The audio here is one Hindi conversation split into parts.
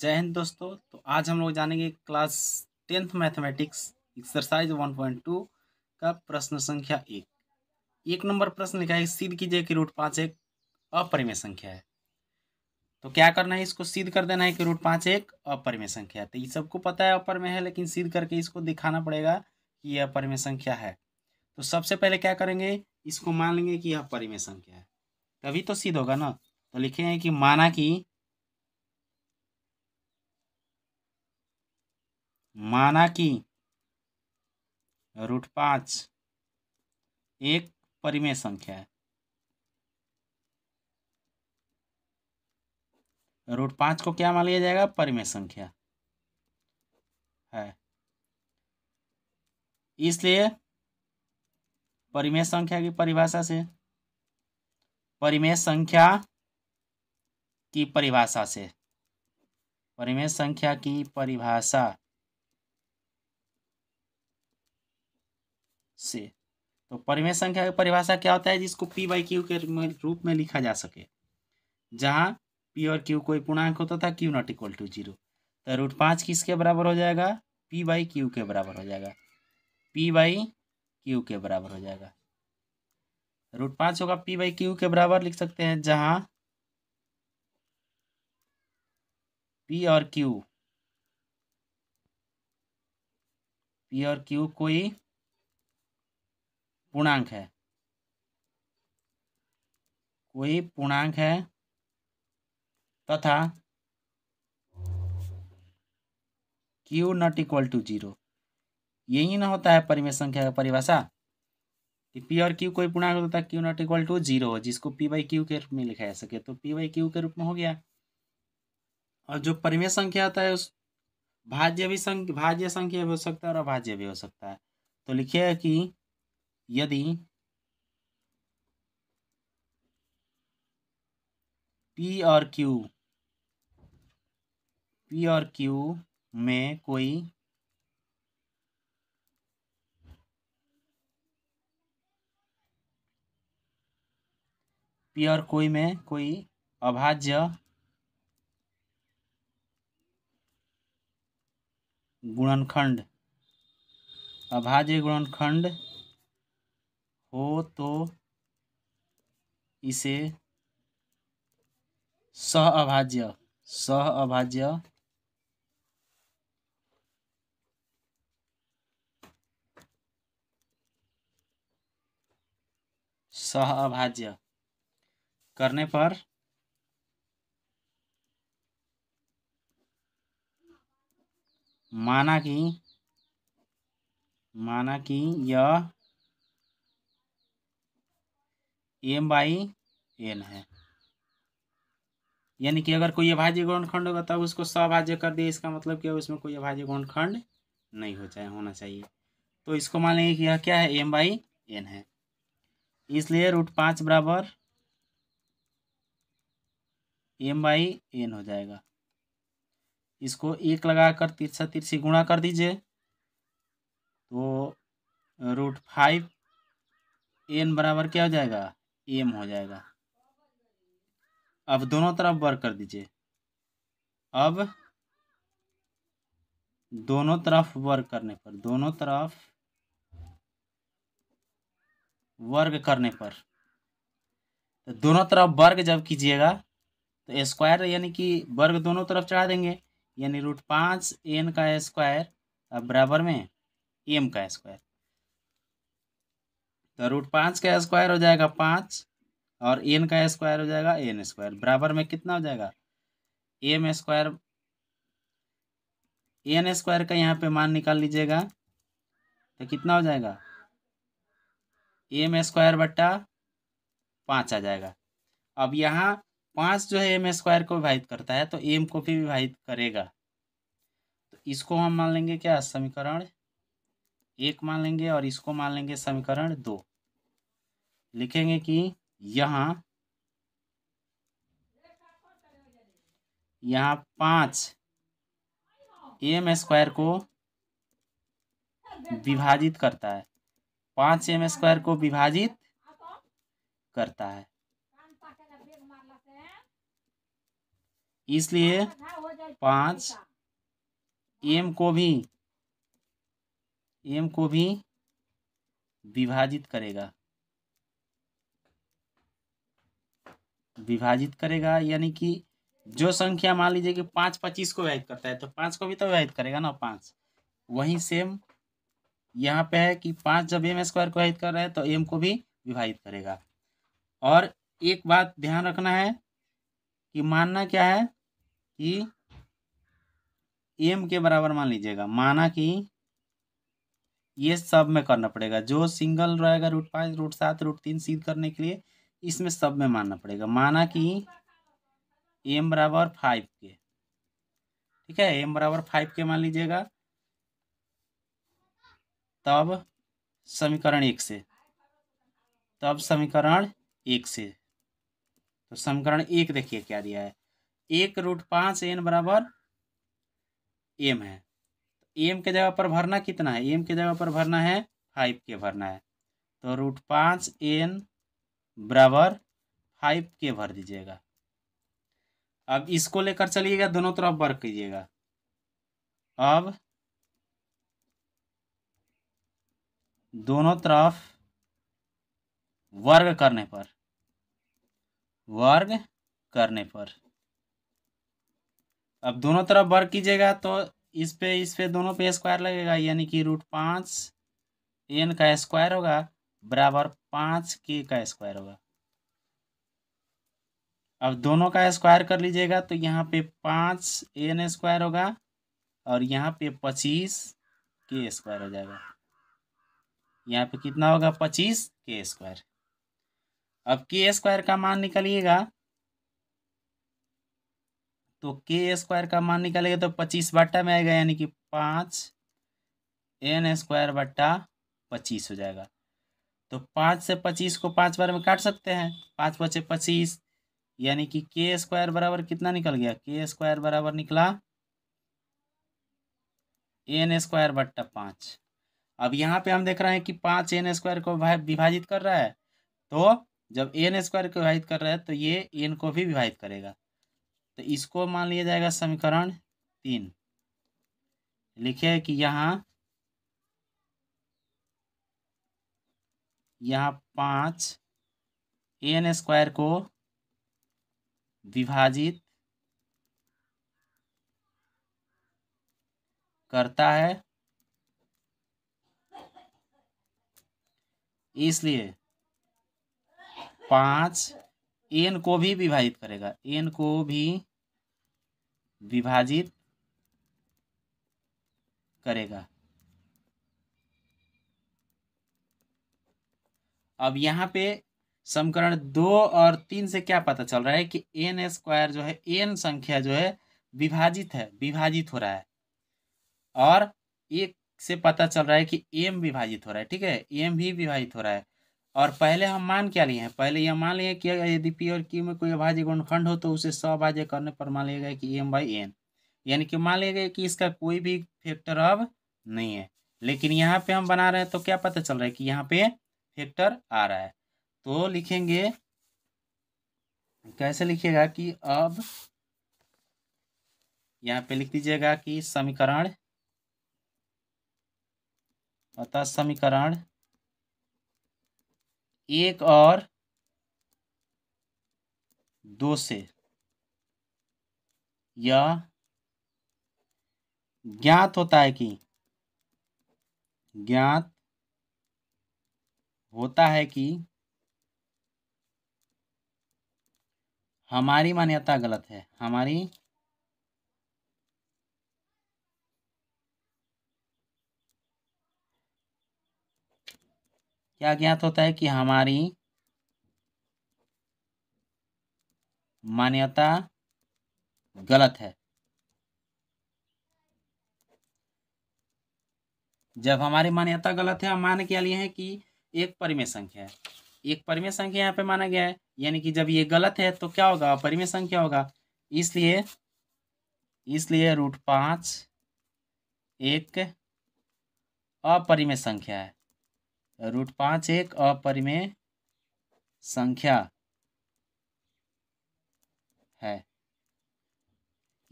जय हिंद दोस्तों तो आज हम लोग जानेंगे class tenth mathematics exercise one point two का प्रश्न संख्या एक एक नंबर प्रश्न लिखा है सिद्ध कीजिए कि रूट पाँच एक अपरिमेय संख्या है तो क्या करना है इसको सिद्ध कर देना है कि रूट पाँच एक अपरिमेय संख्या है तो ये सबको पता है अपरिमेय है लेकिन सिद्ध करके इसको दिखाना पड़ेगा कि यह अपरिमय संख्या है तो सबसे पहले क्या करेंगे इसको मान लेंगे कि यह अपरिमय संख्या है तभी तो सिद्ध होगा ना तो लिखे हैं कि माना कि माना कि रूट पाँच एक परिमेय संख्या है रूट पाँच को क्या मान लिया जाएगा परिमेय संख्या है इसलिए परिमेय संख्या की परिभाषा से परिमेय संख्या की परिभाषा से परिमेय संख्या की परिभाषा से तो परिमेय संख्या की परिभाषा क्या होता है जिसको पी बाई क्यू के रूप में लिखा जा सके जहाँ पी और क्यू कोई पूर्णांक होता था Q not equal to zero तो रूट पाँच किसके बराबर हो जाएगा पी बाई क्यू के बराबर हो जाएगा पी बाई क्यू के बराबर हो जाएगा रूट पाँच होगा पी बाई क्यू के बराबर लिख सकते हैं जहाँ पी और क्यू पी और क्यू कोई पूर्णांक है कोई पूर्णांक है तथा Q not equal to zero यही ना होता है परिमेय संख्या का परिभाषा कि पी और क्यू कोई पूर्णांक होता है Q not equal to zero जिसको पी बाई क्यू के रूप में लिखा जा सके तो पी बाई क्यू के रूप में हो गया और जो परिमेय संख्या होता है उस भाज्य भी संख्या भाज्य संख्या भी हो सकता है और अभाज्य भी हो सकता है तो लिखिए कि यदि पी और क्यू पी और क्यू में कोई पी और कोई में कोई अभाज्य गुणनखंड अभाज्य गुणनखंड हो तो इसे सह अभाज्य सह अभाज्य सह अभाज्य करने पर माना कि माना कि यह एम बाई एन है यानी कि अगर कोई अभाज्य खंड होगा तब उसको सभाज्य कर दिया इसका मतलब क्या उसमें कोई अभाज्य खंड नहीं हो जाए होना चाहिए तो इसको मान लेंगे कि यह क्या है एम बाई एन है इसलिए रूट पाँच बराबर एम बाई एन हो जाएगा इसको एक लगाकर तिरछा तिरछी गुणा कर दीजिए तो रूट फाइव एन बराबर क्या हो जाएगा एम हो जाएगा अब दोनों तरफ वर्क कर दीजिए अब दोनों तरफ वर्क करने पर दोनों तरफ वर्ग करने पर तो दोनों तरफ वर्ग जब कीजिएगा तो स्क्वायर यानी कि वर्ग दोनों तरफ चढ़ा देंगे यानी रूट पाँच एन का स्क्वायर बराबर में एम का स्क्वायर तो रूट पाँच का स्क्वायर हो जाएगा पाँच और एन का स्क्वायर हो जाएगा एन स्क्वायर बराबर में कितना हो जाएगा एम स्क्वायर एन स्क्वायर का यहाँ पे मान निकाल लीजिएगा तो कितना हो जाएगा एम स्क्वायर बट्टा पाँच आ जाएगा अब यहाँ पाँच जो है एम स्क्वायर को विभाजित करता है तो एम को भी विभाजित करेगा तो इसको हम मान लेंगे क्या समीकरण एक मान लेंगे और इसको मान लेंगे समीकरण दो लिखेंगे कि यहाँ यहाँ पाँच एम स्क्वायर को विभाजित करता है पाँच एम स्क्वायर को विभाजित करता है इसलिए पाँच एम को भी एम को भी विभाजित करेगा विभाजित करेगा यानी कि जो संख्या मान लीजिए कि पाँच पच्चीस को विभाजित करता है तो पाँच को भी तो विभाजित करेगा ना पाँच वहीं सेम यहाँ पे है कि पाँच जब एम स्क्वायर को विभाजित कर रहा है तो एम को भी विभाजित करेगा और एक बात ध्यान रखना है कि मानना क्या है कि एम के बराबर मान लीजिएगा माना कि ये सब में करना पड़ेगा जो सिंगल रहेगा रूट पाँच रूट सात रूट तीन सीध करने के लिए इसमें सब में मानना पड़ेगा माना कि एम बराबर फाइव के ठीक है एम बराबर फाइव के मान लीजिएगा तब समीकरण एक से तब समीकरण एक से तो समीकरण एक देखिए क्या दिया है एक रूट पाँच एन बराबर एम है एम के जगह पर भरना कितना है एम के जगह पर भरना है फाइव के भरना है तो रूट पाँच एन बराबर फाइव के भर दीजिएगा अब इसको लेकर चलिएगा दोनों तरफ वर्क कीजिएगा अब दोनों तरफ वर्ग करने पर वर्ग करने पर अब दोनों तरफ वर्ग कीजिएगा तो इस पे इस पे दोनों पे स्क्वायर लगेगा यानी कि रूट पाँच एन का स्क्वायर होगा बराबर पाँच के का स्क्वायर होगा अब दोनों का स्क्वायर कर लीजिएगा तो यहाँ पे पाँच एन स्क्वायर होगा और यहाँ पे पच्चीस के स्क्वायर हो जाएगा यहाँ पे कितना होगा पच्चीस के स्क्वायर अब के स्क्वायर का मान निकालिएगा तो के स्क्वायर का मान निकालेगा तो पच्चीस बट्टा में आएगा यानी कि पाँच एन स्क्वायर बट्टा पच्चीस हो जाएगा तो पाँच से पच्चीस को पाँच बार में काट सकते हैं पाँच बचे पच्चीस यानी कि के स्क्वायर बराबर कितना निकल गया के स्क्वायर बराबर निकला एन स्क्वायर बट्टा पाँच अब यहाँ पे हम देख रहे हैं कि पाँच एन स्क्वायर को विभाजित कर रहा है तो जब एन स्क्वायर को विभाजित कर रहा है तो ये एन को भी विभाजित करेगा तो इसको मान लिया जाएगा समीकरण तीन लिखे कि यहाँ यहाँ पाँच ए एन स्क्वायर को विभाजित करता है इसलिए पाँच एन को भी विभाजित करेगा एन को भी विभाजित करेगा अब यहाँ पे समकरण दो और तीन से क्या पता चल रहा है कि एन स्क्वायर जो है एन संख्या जो है विभाजित है विभाजित हो रहा है और एक से पता चल रहा है कि एम विभाजित हो रहा है ठीक है एम भी विभाजित हो रहा है और पहले हम मान क्या लिए हैं पहले यह मान लिए कि यदि पी और क्यू में कोई अभाज्य गुणखंड हो तो उसे सभाज्य करने पर मान लिया गया कि एम बाई एन यानी कि मान लिया गया कि इसका कोई भी फैक्टर अब नहीं है लेकिन यहाँ पे हम बना रहे हैं तो क्या पता चल रहा है कि यहाँ पे फैक्टर आ रहा है तो लिखेंगे कैसे लिखिएगा कि अब यहाँ पे लिख दीजिएगा कि समीकरण अतः समीकरण एक और दो से यह ज्ञात होता है कि ज्ञात होता है कि हमारी मान्यता गलत है हमारी क्या ज्ञात होता है कि हमारी मान्यता गलत है जब हमारी मान्यता गलत है हम मान क्या लिए हैं कि एक परिमेय संख्या है एक परिमेय संख्या यहाँ पे माना गया है यानी कि जब ये गलत है तो क्या होगा अपरिमेय संख्या होगा इसलिए इसलिए रूट पाँच एक अपरिमेय संख्या है रूट पाँच एक अपरिमेय संख्या है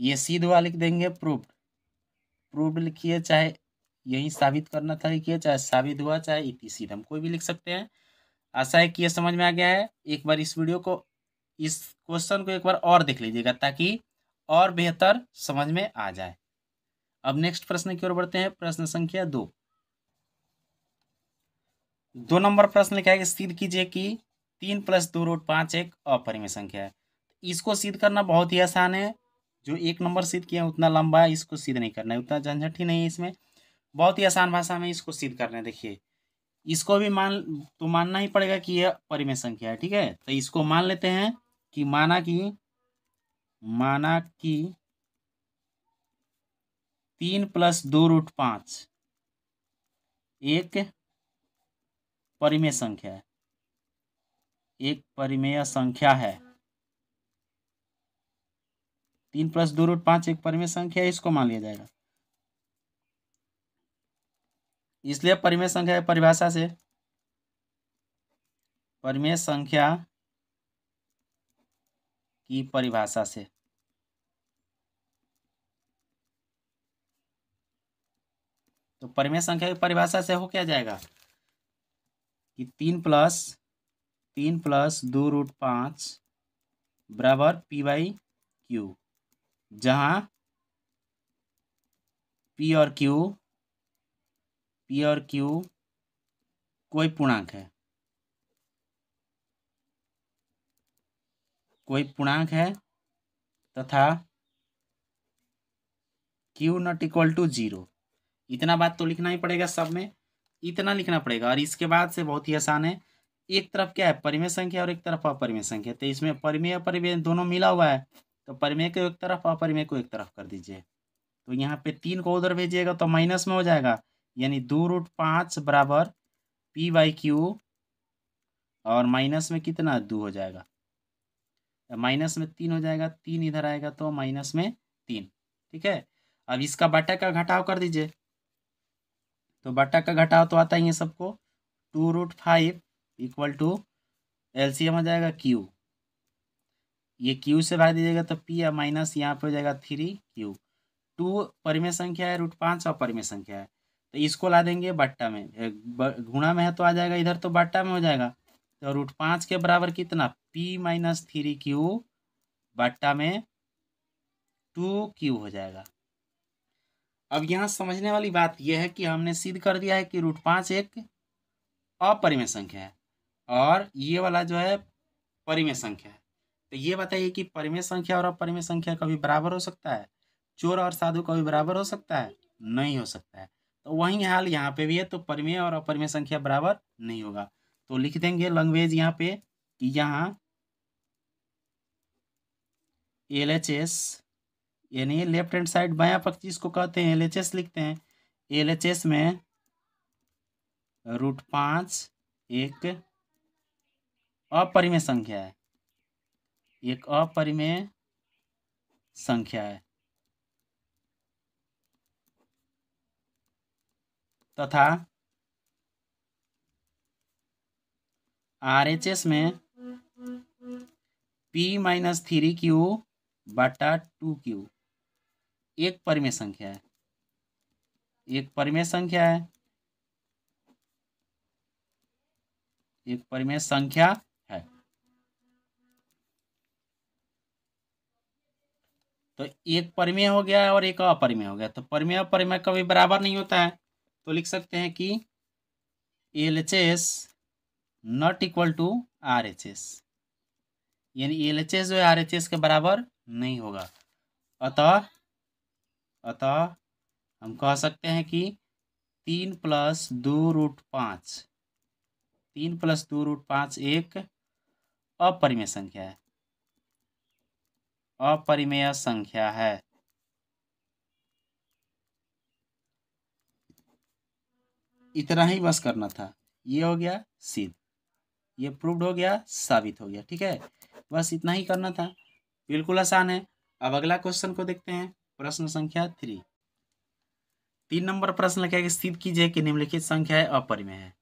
ये सी लिख देंगे प्रूफ प्रूफ लिखिए चाहे यही साबित करना था कि चाहे साबित हुआ चाहे इतिसी e हम कोई भी लिख सकते हैं आशा है कि यह समझ में आ गया है एक बार इस वीडियो को इस क्वेश्चन को एक बार और देख लीजिएगा ताकि और बेहतर समझ में आ जाए अब नेक्स्ट प्रश्न की ओर बढ़ते हैं प्रश्न संख्या दो दो नंबर प्रश्न लिखा है कि सिद्ध कीजिए कि तीन प्लस दो रोट पाँच एक अपरिमय संख्या है इसको सिद्ध करना बहुत ही आसान है जो एक नंबर सिद्ध किया उतना लंबा है इसको सिद्ध नहीं करना है उतना झंझट ही नहीं है इसमें बहुत ही आसान भाषा में इसको सिद्ध करने देखिए इसको भी मान तो मानना ही पड़ेगा कि यह परिमय संख्या है ठीक है तो इसको मान लेते हैं कि माना कि माना कि तीन प्लस दो रूट पांच एक परिमेय संख्या है एक परिमेय संख्या है तीन प्लस दो रूट पांच एक परिमेय संख्या है इसको मान लिया जाएगा इसलिए परिमेय संख्या परिभाषा से परिमेय संख्या की परिभाषा से तो परिमेय संख्या की परिभाषा से हो क्या जाएगा कि तीन प्लस तीन प्लस दो रूट पांच बराबर पी वाई क्यू जहां पी और क्यू पी और क्यू कोई पूर्णांक है कोई पूर्णांक है तथा Q not equal to zero इतना बात तो लिखना ही पड़ेगा सब में इतना लिखना पड़ेगा और इसके बाद से बहुत ही आसान है एक तरफ क्या है परिमेय संख्या और एक तरफ अपरिमेय संख्या तो इसमें परिमेय अपरिमेय दोनों मिला हुआ है तो परिमेय को एक तरफ अपरिमेय को एक तरफ कर दीजिए तो यहाँ पे तीन को उधर भेजिएगा तो माइनस में हो जाएगा यानी दो रूट पाँच बराबर पी वाई क्यू और माइनस में कितना दो हो जाएगा माइनस में तीन हो जाएगा तीन इधर आएगा तो माइनस में तीन ठीक है अब इसका बटा का घटाव कर दीजिए तो बटा का घटाव तो आता ही है सबको two root five equal to LCM हो जाएगा क्यू ये क्यू से भाग दीजिएगा तो पी या माइनस यहाँ पे हो जाएगा थ्री क्यू टू परिमेय संख्या है रूट पाँच और परिमेय संख्या है तो इसको ला देंगे बट्टा में गुणा में है तो आ जाएगा इधर तो बट्टा में हो जाएगा तो रूट पाँच के बराबर कितना पी माइनस थ्री क्यू बट्टा में टू क्यू हो जाएगा अब यहाँ समझने वाली बात यह है कि हमने सिद्ध कर दिया है कि रूट पाँच एक अपरिमय संख्या है और ये वाला जो है परिमय संख्या है तो ये बताइए कि परिमय संख्या और अपरिमय संख्या कभी बराबर हो सकता है चोर और साधु कभी बराबर हो सकता है नहीं हो सकता है तो वही हाल यहाँ पे भी है तो परिमेय और अपरिमेय संख्या बराबर नहीं होगा तो लिख देंगे लैंग्वेज यहाँ पे कि यहाँ एल एच एस यानी लेफ्ट हैंड साइड बाया पक्ष जिसको कहते हैं एल एच एस लिखते हैं एल एच एस में रूट पाँच एक अपरिमेय संख्या है एक अपरिमेय संख्या है तथा आर में पी माइनस थ्री क्यू बटा टू क्यू एक परिमेय संख्या है एक परिमेय संख्या है एक परिमेय संख्या है तो एक परिमेय हो गया और एक अपरिमेय हो गया तो परिमेय अपरिमेय कभी बराबर नहीं होता है तो लिख सकते हैं कि L H S not equal to R H S यानी एल एच एस जो है आर एच एस के बराबर नहीं होगा अतः अतः हम कह सकते हैं कि तीन प्लस दो रूट पाँच तीन प्लस दो रूट पाँच एक अपरिमेय संख्या है अपरिमेय संख्या है इतना ही बस करना था ये हो गया सिद्ध ये प्रूव्ड हो गया साबित हो गया ठीक है बस इतना ही करना था बिल्कुल आसान है अब अगला क्वेश्चन को देखते हैं प्रश्न संख्या थ्री तीन नंबर प्रश्न लिखा है कि सिद्ध कीजिए कि निम्नलिखित संख्या अपरिमेय है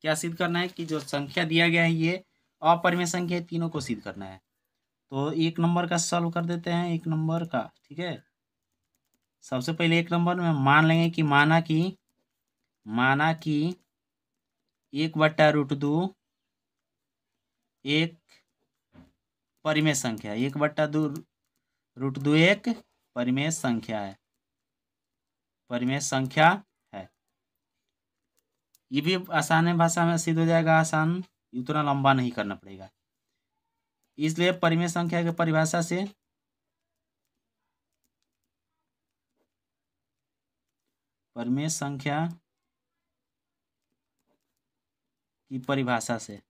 क्या सिद्ध करना है कि जो संख्या दिया गया है ये अपरिमेय संख्या तीनों को सिद्ध करना है तो एक नंबर का सॉल्व कर देते हैं एक नंबर का ठीक है सबसे पहले एक नंबर में मान लेंगे कि माना कि माना कि एक बट्टा रूट दो एक परिमेय संख्या एक बट्टा दो रूट दो एक परिमेय संख्या है परिमेय संख्या है ये भी आसान है भाषा में सिद्ध हो जाएगा आसान उतना लंबा नहीं करना पड़ेगा इसलिए परिमेय संख्या के परिभाषा से परिमेय संख्या की परिभाषा से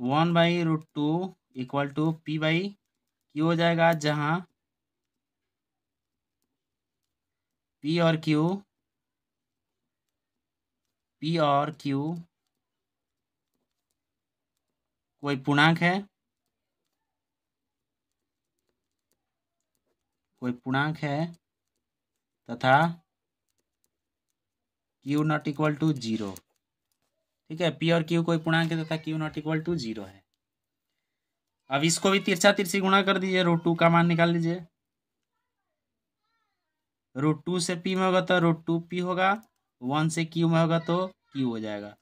one by root two equal to P by Q हो जाएगा जहां पी और क्यू पी और क्यू कोई पूर्णांक है कोई पूर्णांक है तथा Q not equal to zero ठीक है पी और क्यू कोई पूर्णांक है तथा Q not equal to zero है अब इसको भी तिरछा तिरछी गुणा कर दीजिए रूट टू का मान निकाल लीजिए रूट टू से पी में होगा तो रूट टू पी होगा वन से क्यू में होगा तो क्यू हो जाएगा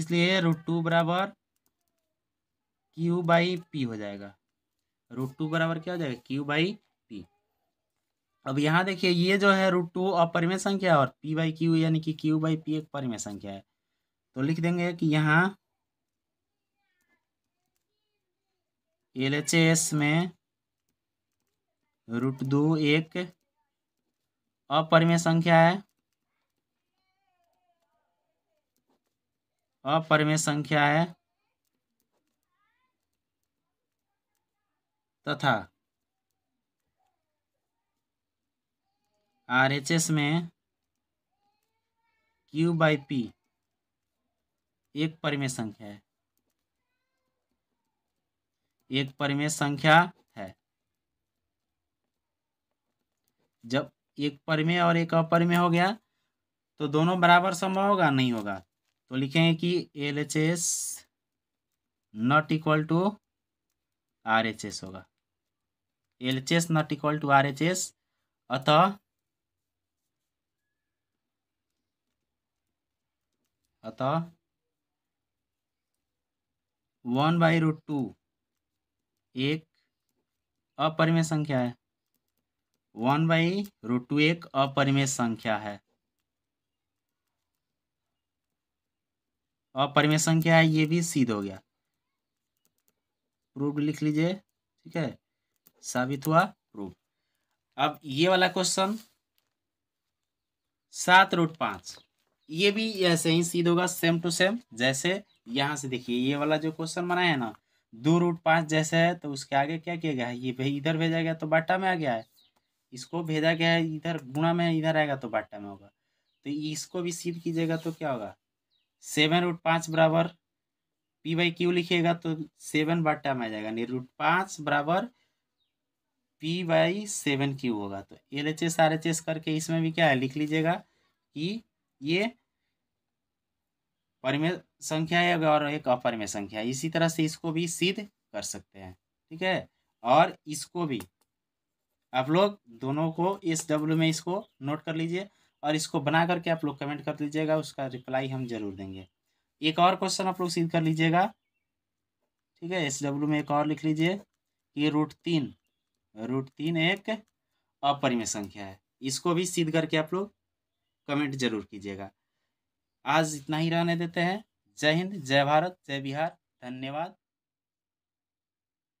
इसलिए रूट टू बराबर क्यू बाई पी हो जाएगा रूट टू बराबर क्या हो जाएगा क्यू बाई अब यहाँ देखिए ये जो है रूट टू अपरिमय परिमेय संख्या और पी बाई क्यू यानी कि क्यू बाई पी एक परिमेय संख्या है तो लिख देंगे कि यहाँ एल एच एस में रूट दो एक अपरिमेय संख्या है अपरिमेय संख्या है तथा आर एच एस में क्यू बाई पी एक परिमेय संख्या है एक परिमेय संख्या है जब एक परिमेय और एक अपरिमेय हो गया तो दोनों बराबर संभव होगा नहीं होगा तो लिखेंगे कि L H S not equal to R H S होगा L H S not equal to R H S अतः अतः वन बाई रूट टू एक अपरिमेय संख्या है वन बाई रूट टू एक अपरिमेय संख्या है अपरिमेय संख्या है ये भी सीध हो गया प्रूफ लिख लीजिए ठीक है साबित हुआ प्रूफ अब ये वाला क्वेश्चन सात रूट पांच ये भी ऐसे ही सीध होगा सेम टू सेम जैसे यहाँ से देखिए ये वाला जो क्वेश्चन बनाया है ना दो रूट पाँच जैसे है तो उसके आगे क्या किया गया है ये भाई इधर भेजा गया तो बाटा में आ गया है इसको भेजा गया है इधर गुणा में इधर आएगा तो बाटा में होगा तो इसको भी सीध कीजिएगा तो क्या होगा सेवन रूट पाँच बराबर पी बाई क्यू लिखिएगा तो सेवन बाटा में आ जाएगा नहीं रूट पाँच बराबर पी बाई सेवन क्यू होगा तो L H S R H S करके इसमें भी क्या है लिख लीजिएगा कि ये परिमेय संख्या है और एक अपरिमेय संख्या है इसी तरह से इसको भी सिद्ध कर सकते हैं ठीक है और इसको भी आप लोग दोनों को एस डब्ल्यू में इसको नोट कर लीजिए और इसको बना करके आप लोग कमेंट कर दीजिएगा उसका रिप्लाई हम जरूर देंगे एक और क्वेश्चन आप लोग सीध कर लीजिएगा ठीक है एस डब्ल्यू में एक और लिख लीजिए कि रूट तीन रूट तीन एक अपरिमेय संख्या है इसको भी सीध करके आप लोग कमेंट जरूर कीजिएगा आज इतना ही रहने देते हैं जय हिंद जय भारत जय बिहार धन्यवाद